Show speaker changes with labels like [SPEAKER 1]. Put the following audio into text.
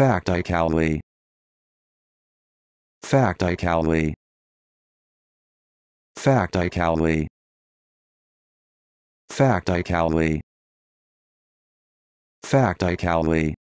[SPEAKER 1] Fact I cowley. Fact I cowley. Fact I cowley. Fact I cowley. Fact I cowley.